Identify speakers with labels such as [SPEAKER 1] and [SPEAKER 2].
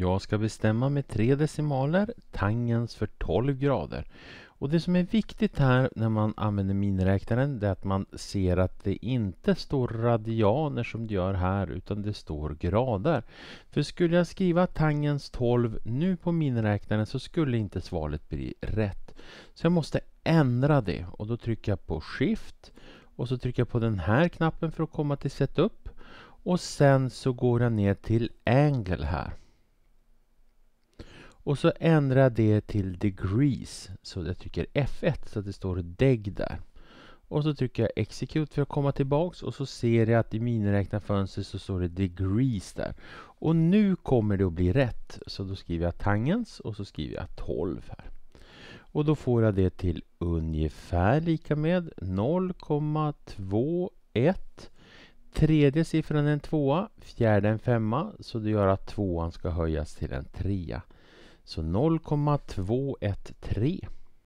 [SPEAKER 1] Jag ska bestämma med tre decimaler tangens för 12 grader. Och Det som är viktigt här när man använder miniräknaren är att man ser att det inte står radianer som det gör här utan det står grader. För skulle jag skriva tangens 12 nu på miniräknaren så skulle inte svaret bli rätt. Så jag måste ändra det och då trycker jag på Shift och så trycker jag på den här knappen för att komma till Setup och sen så går jag ner till Angle här. Och så ändra det till degrees. Så jag trycker F1 så att det står deg där. Och så trycker jag execute för att komma tillbaks och så ser jag att i miniräknarfönstret så står det degrees där. Och nu kommer det att bli rätt. Så då skriver jag tangens och så skriver jag 12 här. Och då får jag det till ungefär lika med 0,21. Tredje siffran är en tvåa, fjärde en femma, så det gör att tvåan ska höjas till en trea. Så 0,213